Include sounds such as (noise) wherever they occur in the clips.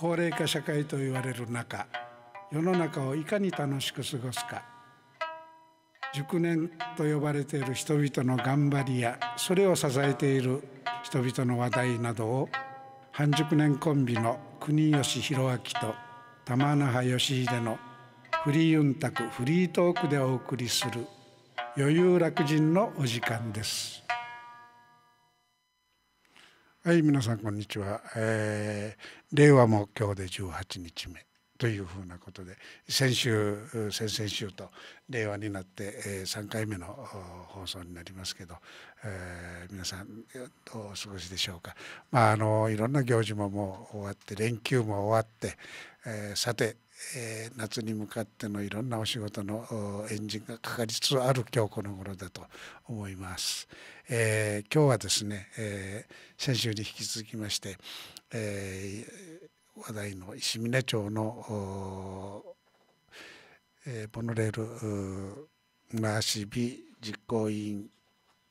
高齢化社会と言われる中世の中をいかに楽しく過ごすか熟年と呼ばれている人々の頑張りやそれを支えている人々の話題などを半熟年コンビの国吉弘明と玉那覇義秀のフリーユンタクフリートークでお送りする余裕楽人のお時間です。はい、皆さんこんにちは。えー、令和も今日で18日目。というふうなことで先週先々週と令和になって3回目の放送になりますけど、えー、皆さんどうお過ごしでしょうか、まあ、あのいろんな行事ももう終わって連休も終わって、えー、さて、えー、夏に向かってのいろんなお仕事のエンジンがかかりつつある今日この頃だと思います。え今日はですね、え先週に引き続きまして、えー話題の石峰町の、えノレール村足美実行委員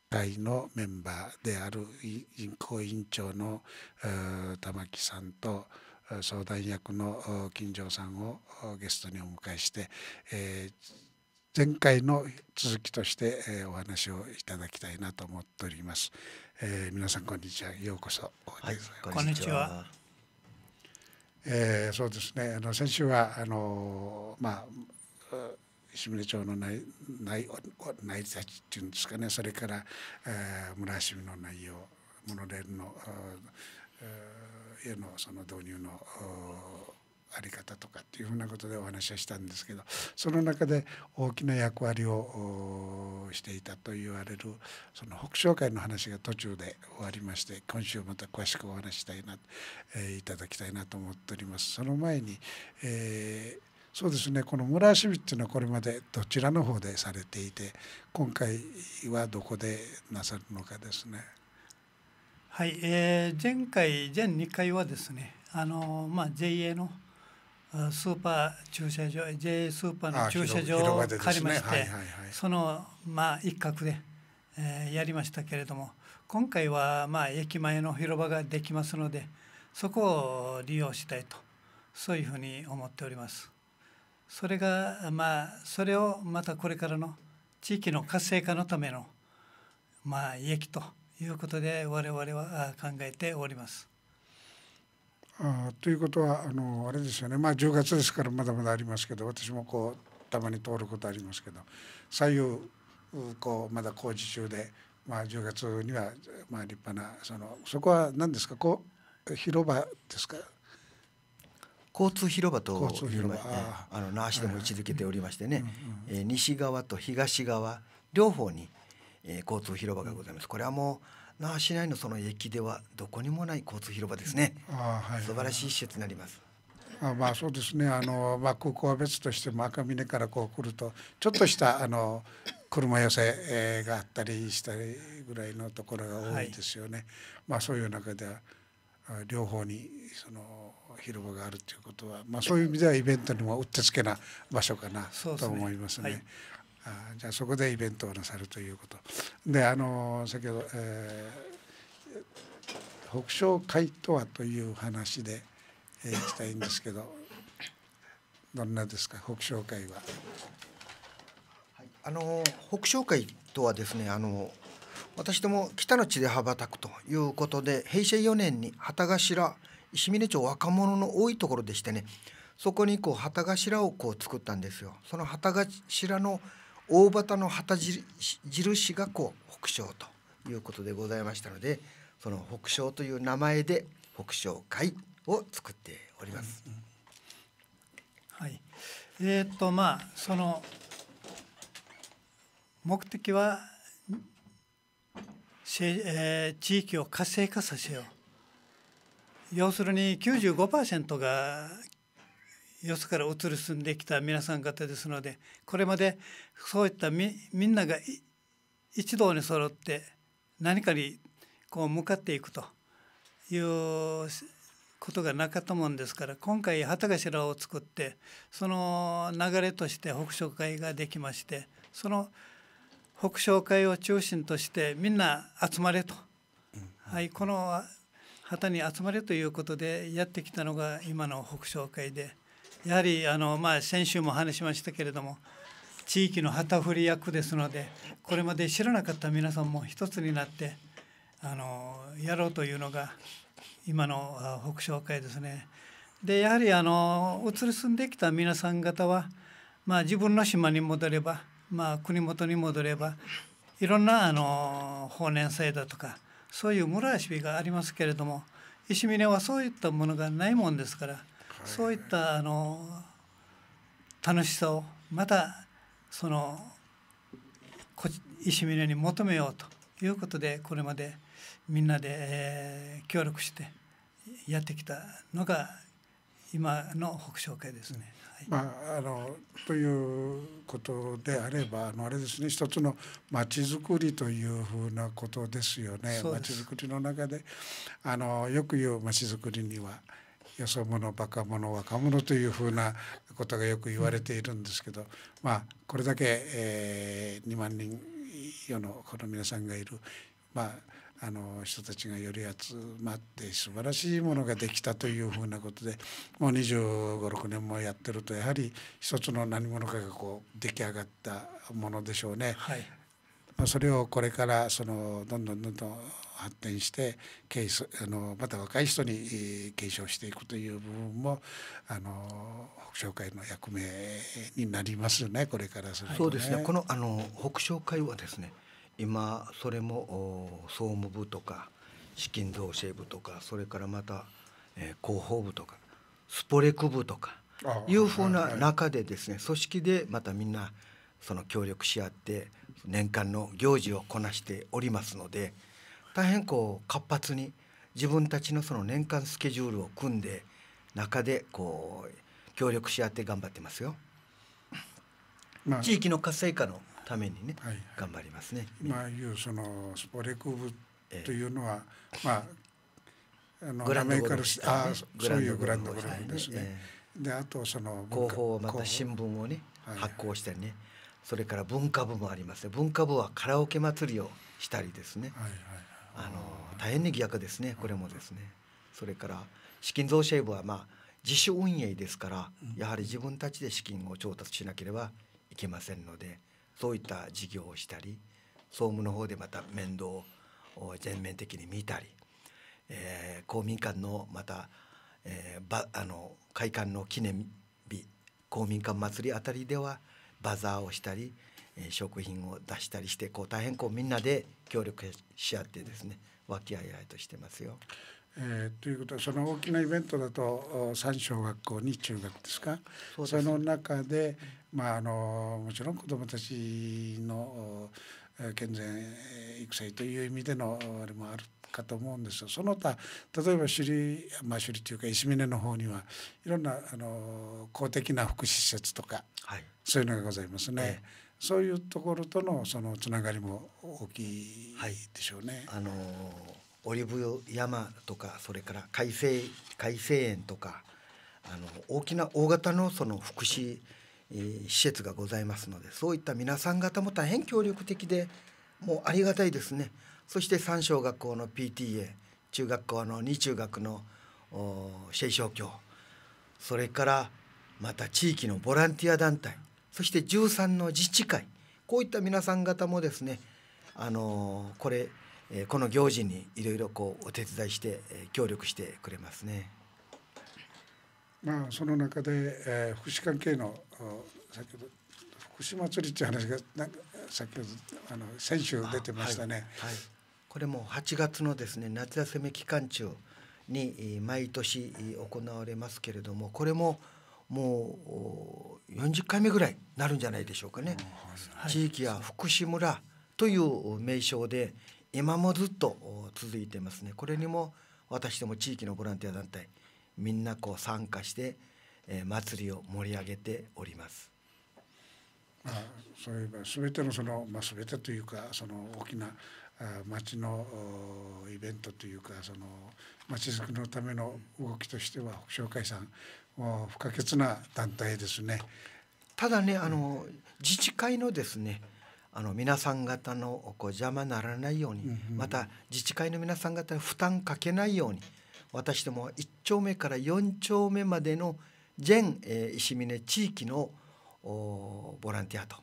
会のメンバーである実行委員長の玉木さんと相談役の金城さんをゲストにお迎えして、前回の続きとして、えお話をいただきたいなと思っております。え皆さんこんにちはようこそ、はい、こんにちはえー、そうですねあの先週はあの、まあ、石峰町の内内内たちっていうんですかねそれから、えー、村市の内容モノレールのへのその導入のあり方とかっていうふうなことでお話をしたんですけどその中で大きな役割ををしていたと言われるその北昇会の話が途中で終わりまして今週また詳しくお話したいな、えー、いただきたいなと思っております。その前に、えーそうですねこの村遊びっていうのはこれまでどちらの方でされていて今回はどこでなさるのかですね。はい、えー、前回前2回はですねあの、まあ、JA のスーパー駐車場 JA スーパーの駐車場を借りまして、そのまあ一角で、えー、やりましたけれども今回はまあ駅前の広場ができますのでそこを利用したいとそういうふうに思っております。それがまあそれをまたこれからの地域の活性化のためのまあ益ということで我々は考えております。あということはあのあれですよねまあ10月ですからまだまだありますけど私もこうたまに通ることありますけど左右こうまだ工事中で、まあ、10月にはまあ立派なそのそこは何ですかこう広場ですか交通広場と交通広場あの那覇でも位置づけておりましてね、うんうん、えー、西側と東側両方に、えー、交通広場がございます。これはもう那覇市内のその駅ではどこにもない交通広場ですね。あはい、素晴らしい施設になります。あまあそうですねあの、まあ、空港は別としても赤峰からこう来るとちょっとした (laughs) あの車寄せがあったりしたりぐらいのところが多いですよね。はい、まあそういう中では両方にその広場があるということは、まあ、そういう意味ではイベントにもうってつけな場所かなと思いますね。すねはい、あじゃあそこでイベントをなさるということであの先ほど、えー、北昇会とはという話で、えー、いきたいんですけどどんなですか北昇会は。あの北昇会とはですねあの私ども北の地で羽ばたくということで平成4年に旗頭石峰町若者の多いところでしてねそこにこう旗頭をこう作ったんですよ。その旗頭の大旗の旗印がこう北昇ということでございましたのでその北昇という名前で北昇会を作っております。はいえー、っとまあその目的は、えー、地域を活性化させよう要するに95%がよそから移り住んできた皆さん方ですのでこれまでそういったみみんなが一堂に揃って何かにこう向かっていくということがなかったもんですから今回旗頭を作ってその流れとして北昇会ができましてその北昇会を中心としてみんな集まれと、はい、この旗に集まれということでやってきたのが今の北昇会で。やはりあの、まあ、先週も話しましたけれども地域の旗振り役ですのでこれまで知らなかった皆さんも一つになってあのやろうというのが今の北昇会ですね。でやはりあの移り住んできた皆さん方は、まあ、自分の島に戻れば、まあ、国元に戻ればいろんなあの法然祭だとかそういう村遊びがありますけれども石峰はそういったものがないもんですから。そういったあの楽しさをまたその石峰に求めようということでこれまでみんなで、えー、協力してやってきたのが今の北昇会ですね。はい、まあ、あのということであればあのあれですね一つのまちづくりというふうなことですよねまちづくりの中であのよく言うまちづくりにはよそ者バカ者若者というふうなことがよく言われているんですけど、まあ、これだけ、えー、2万人世のこの皆さんがいる、まあ、あの人たちがより集まって素晴らしいものができたというふうなことでもう2 5 6年もやってるとやはり一つの何者かがこう出来上がったものでしょうね。はい、それをこれからそのどんどんどんどん発展して継承あのまた若い人に継承していくという部分もあの北紹会の役目になりますよねこれからすると、ね、そうですねこのあの北紹会はですね今それも総務部とか資金造成部とかそれからまた、えー、広報部とかスポレク部とかいうふうな中でですね、はいはい、組織でまたみんなその協力し合って年間の行事をこなしておりますので大変こう活発に自分たちのその年間スケジュールを組んで中でこう協力し合って頑張ってますよ。まあ、地域の活性化のためにね、はいはい、頑張りますね。まあいうそのスポレク部というのは、えー、まああのグランドゴルフ、ね、あそういうグランドゴルフですね。ねえー、であとその広報また新聞をね発行したりね、はいはい、それから文化部もありますね文化部はカラオケ祭りをしたりですね、はいはい、あの大変に逆ですねこれもですね。それから資金増シ部はまあ自主運営ですからやはり自分たちで資金を調達しなければいけませんのでそういった事業をしたり総務の方でまた面倒を全面的に見たり、えー、公民館のまた、えー、ばあの会館の記念日公民館祭りあたりではバザーをしたりえ食品を出したりしてこう大変こうみんなで協力し合ってですね和気あいあいとしてますよ。えー、ということはその大きなイベントだと三小学校に中学ですかそです、ね、その中で、まあ、あのもちろん子どもたちの健全育成という意味でのあれもあるかと思うんですその他例えば首里まあ首里というか石峰の方にはいろんなあの公的な福祉施設とか、はい、そういうのがございますね。えーそういうところとのそのつながりも大きいでしょうね。はい、あのオリブ山とかそれから海星海生園とかあの大きな大型のその福祉、え施設がございますのでそういった皆さん方も大変協力的でもうありがたいですね。そして三小学校の PTA 中学校の二中学の聖ェ小教それからまた地域のボランティア団体そして13の自治会こういった皆さん方もですねあのこれこの行事にいろいろこうお手伝いして協力してくれますね。まあその中で、えー、福祉関係の先ほど福祉祭りっていう話がなんか先ほどあの先週出てましたね、はい、はい、これも8月のですね夏休み期間中に毎年行われますけれどもこれも。もう40回目ぐらいなるんじゃないでしょうかね。地域は福祉村という名称で今もずっと続いてますね。これにも私ども地域のボランティア団体みんなこう参加して、えー、祭りを盛り上げております。まあ、そういえば全てのその、まあ、全てというかその大きな町のイベントというかその町づくりのための動きとしては北昇さん不可欠な団体ですね。ただねあの自治会のですねあの皆さん方のこ邪魔にならないように、うんうん、また自治会の皆さん方に負担かけないように私ども1丁目から4丁目までの全、えー、石峰地域のボランティアと、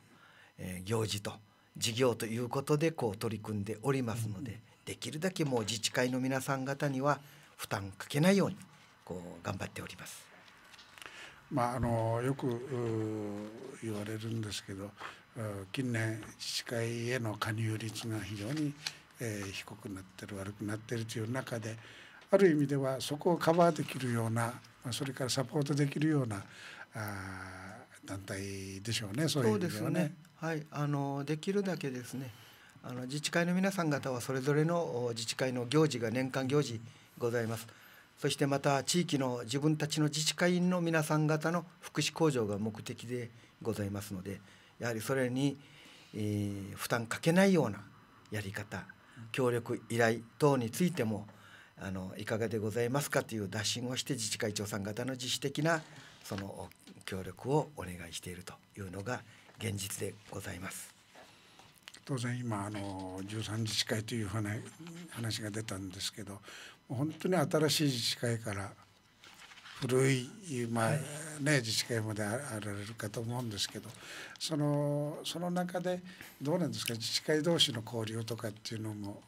えー、行事と事業ということでこう取り組んでおりますので、うん、できるだけもう自治会の皆さん方には負担かけないようにこう頑張っております。まあ、あのよく言われるんですけど近年自治会への加入率が非常に、えー、低くなってる悪くなってるという中である意味ではそこをカバーできるような、まあ、それからサポートできるようなあ団体でしょうねそういう意味ではね。ねはいあのできるだけですねあの自治会の皆さん方はそれぞれの自治会の行事が年間行事ございます。そしてまた地域の自分たちの自治会員の皆さん方の福祉向上が目的でございますのでやはりそれに、えー、負担かけないようなやり方協力依頼等についてもあのいかがでございますかという打診をして自治会長さん方の自主的なその協力をお願いしているというのが現実でございます。当然今あの13自治会という話が出たんですけど本当に新しい自治会から古い、まあね、自治会まであられるかと思うんですけどそのその中でどうなんですか自治会同士の交流とかっていうのも、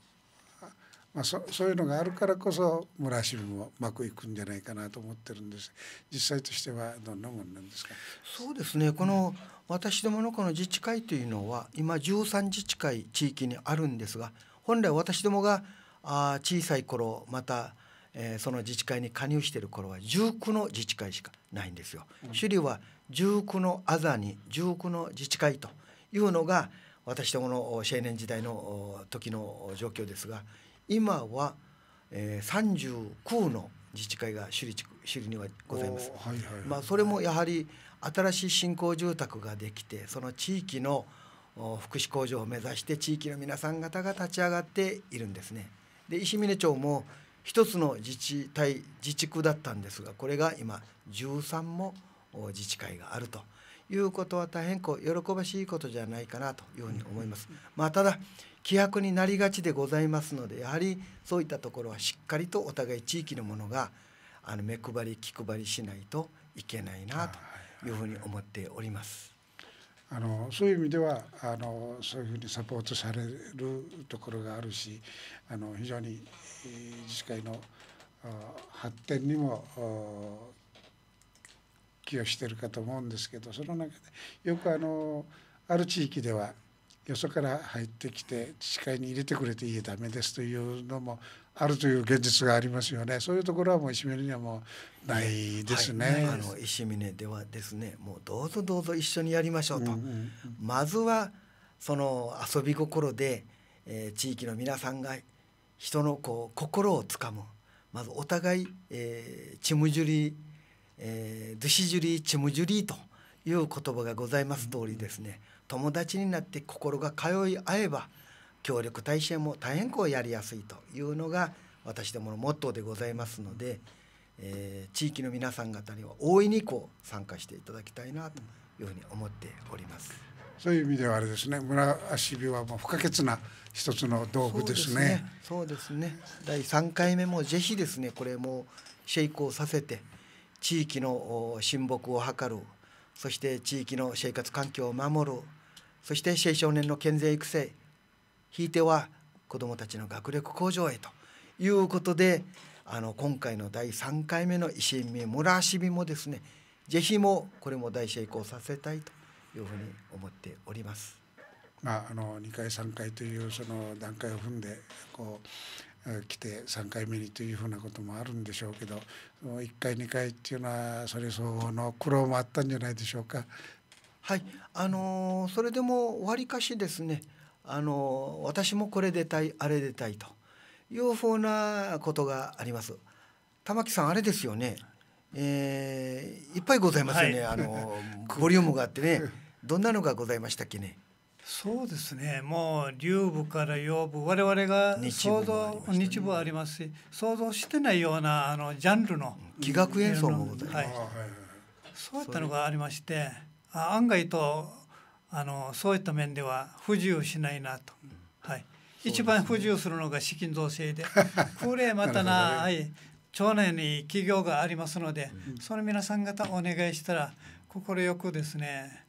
まあ、そそういうのがあるからこそ村市もうまくいくんじゃないかなと思ってるんです実際としてはどんなもんなんですかそうですねこの、私どものこの自治会というのは今13自治会地域にあるんですが本来私どもがあ小さい頃また、えー、その自治会に加入している頃は19の自治会しかないんですよ。首里は19のあざに19の自治会というのが私どもの青年時代の時の状況ですが今は、えー、39の自治会が首里地区首里にはございます。はいはいはい、まあ、それもやはり新しい新興住宅ができてその地域の福祉向上を目指して地域の皆さん方が立ち上がっているんですね。で石峰町も一つの自治体自治区だったんですがこれが今13も自治会があるということは大変こう喜ばしいことじゃないかなというふうに思います。まあ、ただ規約になりがちでございますのでやはりそういったところはしっかりとお互い地域のものがあの目配り気配りしないといけないなというふうに思っております。あのそういう意味ではあのそういうふうにサポートされるところがあるしあの非常に自治会の発展にも寄与してるかと思うんですけどその中でよくあのある地域ではよそから入ってきて自治会に入れてくれていいえダメですというのもあるという現実がありますよね。そういうところはもう石峰にはもうないですね。はい、あの石峰ではですね、もうどうぞどうぞ一緒にやりましょうと。うんうんうん、まずはその遊び心で、えー、地域の皆さんが人のこう心をつかむ。まずお互い、えー、チムジュリ、えー、ドゥシジュリチムジュリという言葉がございます通りですね、うんうん、友達になって心が通い合えば。協力体制も大変こうやりやすいというのが私どものモットーでございますので、えー、地域の皆さん方には大いにこう参加していただきたいなというふうに思っております。そういう意味ではあれですね村足火はもう不可欠な一つの道具ですね。そうですね、ね、第3回目もぜひですねこれもシェイクをさせて地域の親睦を図るそして地域の生活環境を守るそして青少年の健全育成ひいては子どもたちの学力向上へということであの今回の第3回目の石見村足びもですね是非もこれも大成功させたいというふうに思っております。まあ、あの2回3回というその段階を踏んでこう来て3回目にというふうなこともあるんでしょうけど1回2回っていうのはそれ相応の苦労もあったんじゃないでしょうか。はいあのそれでもわりかしですねあの私もこれ出たいあれ出たいというふうなことがあります。玉木さんあれですよね、えー、いっぱいございますよね、はい、あの (laughs) ボリュームがあってねどんなのがございましたっけね。そうですねもう流部から洋部我々が想像日部、ね,、ありますし想像してないようなあのジャンルの器楽演奏もございます、はい、そういったのがありましてあ案外とあのそういった面では不自由しないなと、はい、一番不自由するのが資金造成で (laughs) これまたなね、はい、町内に企業がありますので、うん、その皆さん方お願いしたら快くですね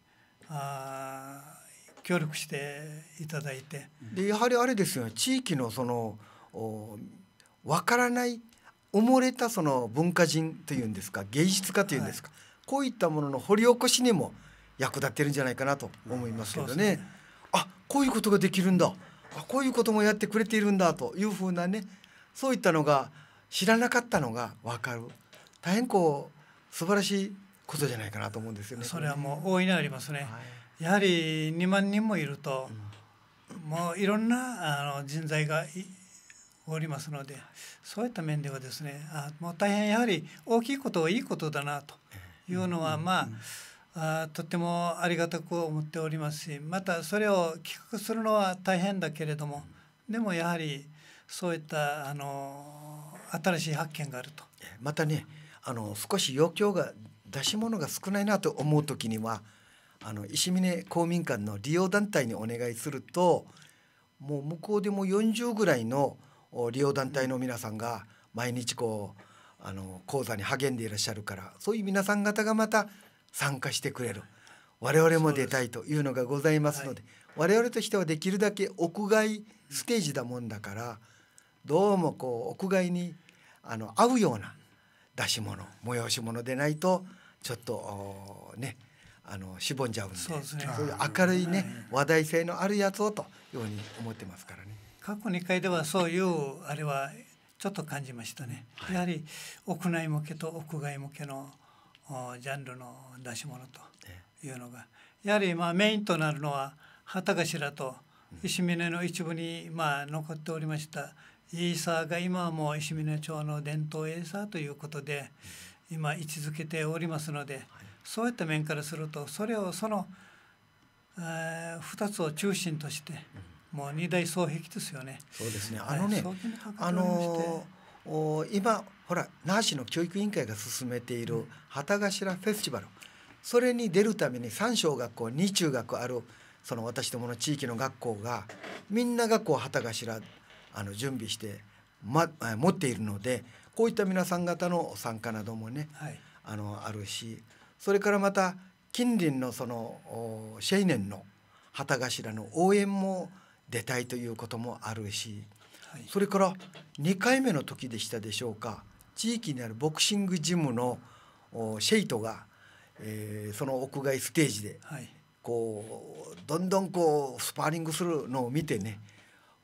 あ協力していただいてでやはりあれですよね地域のそのわからない埋もれたその文化人というんですか芸術家というんですか、はい、こういったものの掘り起こしにも、役立ってるんじゃないかなと思いますけどね。うん、ねあこういうことができるんだあこういうこともやってくれているんだというふうなねそういったのが知らなかったのが分かる大変こう素晴らしいことじゃないかなと思うんですよね。それはもう大いにありますね、はい、やはり2万人もいると、うん、もういろんなあの人材がおりますのでそういった面ではですねあもう大変やはり大きいことはいいことだなというのは、まあ、うんあとてもありがたく思っておりますしまたそれを企画するのは大変だけれどもでもやはりそういったあの新しい発見があると。またねあの少し余興が出し物が少ないなと思う時にはあの石峰公民館の利用団体にお願いするともう向こうでも40ぐらいの利用団体の皆さんが毎日こうあの講座に励んでいらっしゃるからそういう皆さん方がまた参加してくれる我々も出たいというのがございますので我々としてはできるだけ屋外ステージだもんだからどうもこう屋外にあの合うような出し物催し物でないとちょっとねあのしぼんじゃうんでそういう明るいね話題性のあるやつをというふうに思ってますからね。過去2回ではそういうあれはちょっと感じましたね。やはり屋内向けと屋外向けのジャンルの出し物というのが、やはりまあメインとなるのは畑頭と石峰の一部にまあ残っておりましたエイサーが今はもう石峰町の伝統エイサーということで今位置づけておりますので、そういった面からするとそれをその、えー、2つを中心として、もう二大双璧ですよね。そうですねあのねあのー今ほら那覇市の教育委員会が進めている旗頭フェスティバルそれに出るために3小学校2中学あるその私どもの地域の学校がみんなが校旗頭あの準備して、ま、持っているのでこういった皆さん方の参加などもね、はい、あのあるしそれからまた近隣のそのシェインの旗頭の応援も出たいということもあるし。それから2回目の時でしたでしょうか地域にあるボクシングジムのシェイトが、えー、その屋外ステージで、こうどんどんこうスパーリングするのを見てね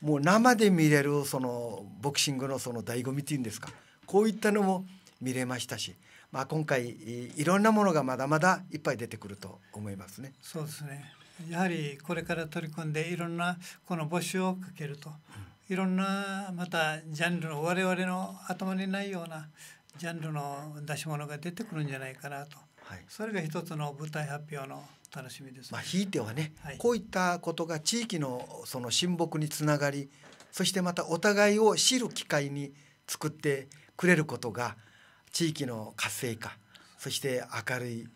もう生で見れるそのボクシングのその醍醐味っていうんですかこういったのも見れましたし、まあ、今回いろんなものがまだまだいっぱい出てくると思いますね。そうですねやはりこれから取り組んでいろんなこの募集をかけると。うんいろんなまたジャンルの我々の頭にないようなジャンルの出し物が出てくるんじゃないかなと、はい、それが一つの舞台発表の楽しみです、ね、まあ、ひいてはね、はい、こういったことが地域のその親睦につながりそしてまたお互いを知る機会に作ってくれることが地域の活性化そして明るい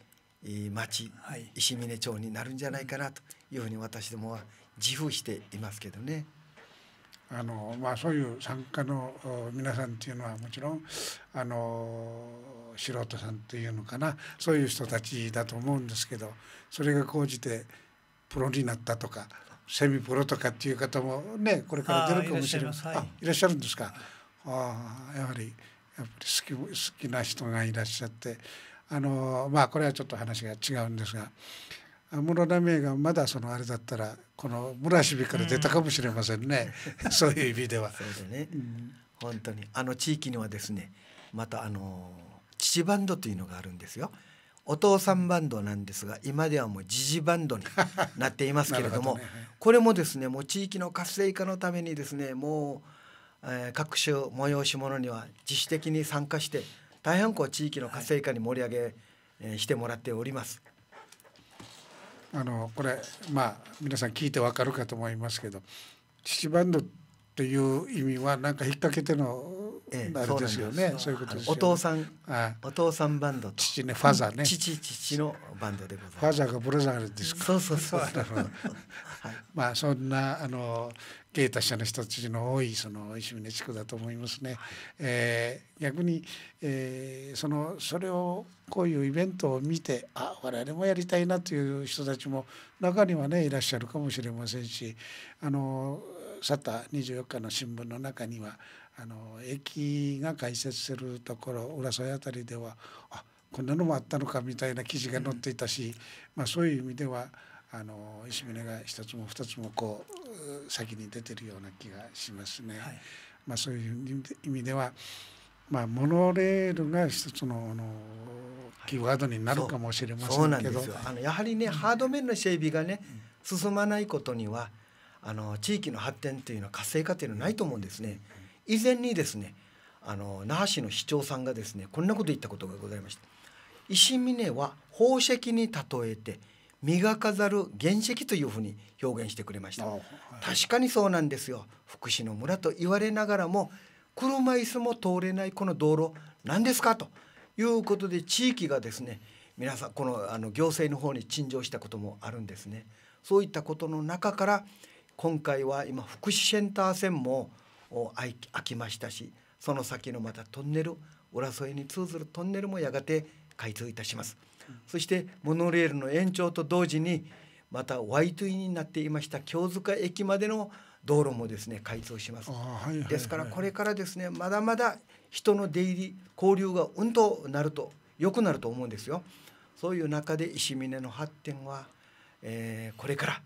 町、はい、石峰町になるんじゃないかなというふうに私どもは自負していますけどね。あのまあ、そういう参加の皆さんっていうのはもちろんあの素人さんっていうのかなそういう人たちだと思うんですけどそれが高じてプロになったとかセミプロとかっていう方もねこれから出るかもしれません、はい、いらっしゃるんですかあやはりやっぱり好き好きな人がいらっしゃってあのまあこれはちょっと話が違うんですが安室奈美恵がまだそのあれだったらこの村重から出たかもしれませんね、うん、(laughs) そういう意味では。そうね、うん、本当にあの地域にはですねまたあの父バンドというのがあるんですよ。お父さんバンドなんですが今ではもうジジバンドになっていますけれども (laughs) ね、これもですねもう地域の活性化のためにですねもう、えー、各種催し物には自主的に参加して大変こう地域の活性化に盛り上げ、えー、してもらっております。あのこれまあ皆さん聞いてわかるかと思いますけど七バンドっという意味はなんか引っ掛けてのあれですよね。そういうことお父さん、お父さんバンド父ねファザーね。父父のバンドでございます。ファザーがブラザーですか。そうそうそう。(laughs) まあそんなあの芸達者の人たちの多いその石峰地区だと思いますね。えー、逆に、えー、そのそれをこういうイベントを見てあ我々もやりたいなという人たちも中にはねいらっしゃるかもしれませんし、あの。佐ャッター24日の新聞の中にはあの駅が開設するところ浦添たりではあこんなのもあったのかみたいな記事が載っていたし、まあ、そういう意味ではあの石峰が一つも二つもこう先に出てるような気がしますね。はい、まあ、そういう意味では、まあ、モノレールが一つのあのキーワードになるかもしれませんけど、あのやはりね、うん、ハード面の整備がね、うん、進まないことにはあの地域の発展というのは活性化というのはないと思うんですね。以前にですねあの那覇市の市長さんがですねこんなこと言ったことがございました。石峰は宝石に例えて磨かざる原石というふうに表現してくれました、はい、確かにそうなんですよ福祉の村と言われながらも車椅子も通れないこの道路何ですかということで地域がですね皆さんこのあの行政の方に陳情したこともあるんですねそういったことの中から今回は今福祉センター線も開きましたしその先のまたトンネル浦添に通ずるトンネルもやがて開通いたします、うん、そしてモノレールの延長と同時にまた Y2 になっていました京塚駅までの道路もですね開通します、はいはいはい、ですからこれからですねまだまだ人の出入り交流がうんとなると良くなると思うんですよそういう中で石峰の発展は、えー、これから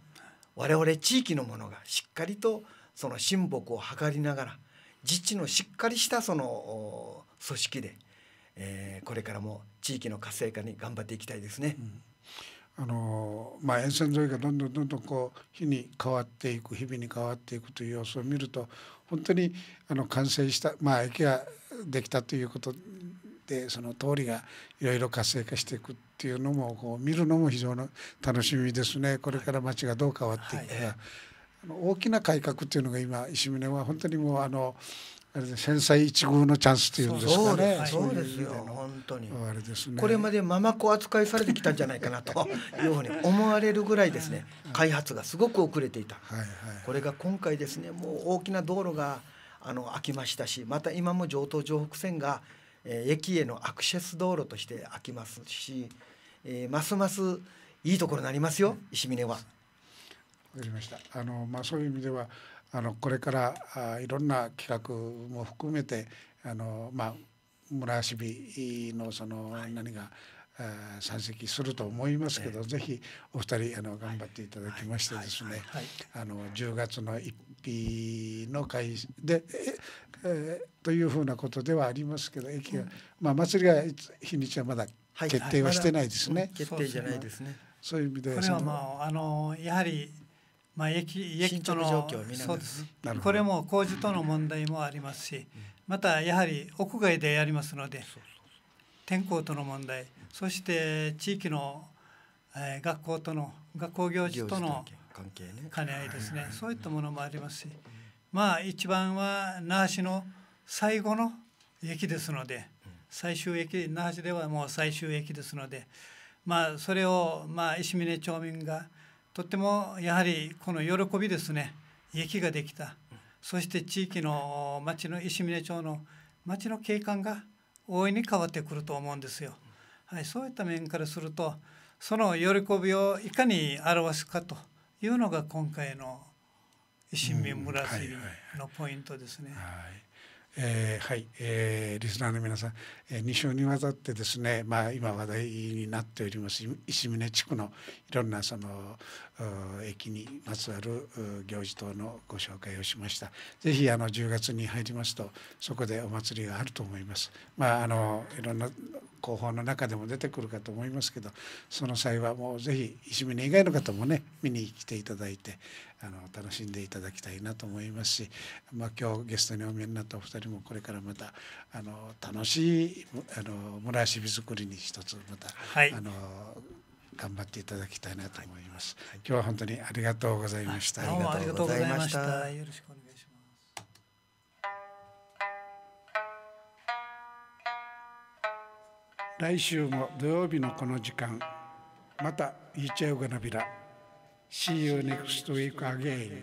我々地域のものがしっかりとその親睦を図りながら自治のしっかりしたその組織で、えー、これからも地域の活性化に頑張っていきたいですね。うん、あのまあ、沿線沿いがどんどんどんどんこう日に変わっていく日々に変わっていくという様子を見ると本当にあの完成した、まあ、駅ができたということってその通りがいろいろ活性化していくっていうのもこう見るのも非常に楽しみですねこれから町がどう変わっていくか、はい、あの大きな改革っていうのが今石峰は本当にもうあのあれで繊細一遇のチャンスっていうんですかね。そうですよ。本当に。あれですね。これまでママ子扱いされてきたんじゃないかなと (laughs) いうふうに思われるぐらいですね。開発がすごく遅れていた。はいはい、これが今回ですね、もう大きな道路があの開きましたし、また今も上東上北線がえー、駅へのアクセス道路として開きますし、えー、ますますいいところになりますよ、石峰は。わかりましたあの、まあ、そういう意味ではあのこれからあいろんな企画も含めてあの、まあ、村遊びのその、はい、何が山積すると思いますけど、えー、ぜひお二人あの頑張っていただきましてですね、はいあの10月の1ピの会でえ、えー、というふうなことではありますけど駅が、うん、まあ祭りが日にちはまだ決定はしてないですね。はいま、決定じゃないですね。そういう意味でこれはまああのやはりまあ駅駅との状況見そうです。これも工事との問題もありますし、またやはり屋外でやりますので、天候との問題、そして地域の、えー、学校との学校行事との。関係ね兼ね合いですね、はいそういったものもありますし、まあ一番は那覇市の最後の駅ですので、最終駅那覇市ではもう最終駅ですので、まあ、それを、まあ、石峰町民がとってもやはりこの喜びですね駅ができた、そして地域の町の石峰町の町の景観が大いに変わってくると思うんですよ。はい、そういった面からするとその喜びをいかに表すかと。いうのが今回の新民村杉のポイントですね。はいはいはいえー、はい、えー、リスナーの皆さん、えー、2週にわたってですね、まあ、今話題になっております石峰地区のいろんなその駅にまつわる行事等のご紹介をしました。ぜひあの10月に入りますとそこでお祭りがあると思います。まああのいろんな広報の中でも出てくるかと思いますけどその際はもうぜひ石峰以外の方もね見に来ていただいて、あの楽しんでいただきたいなと思いますし、まあ、今日ゲストにお見えになったお二人もこれからまたあの楽しいあの村足火作りに一つまた、はい、あの頑張っていただきたいなと思います、はい、今日は本当にありがとうございました、はい、ありがとうございましたよろしくお願いします来週も土曜日のこの時間また「言ーちゃうがなびら See you next week again.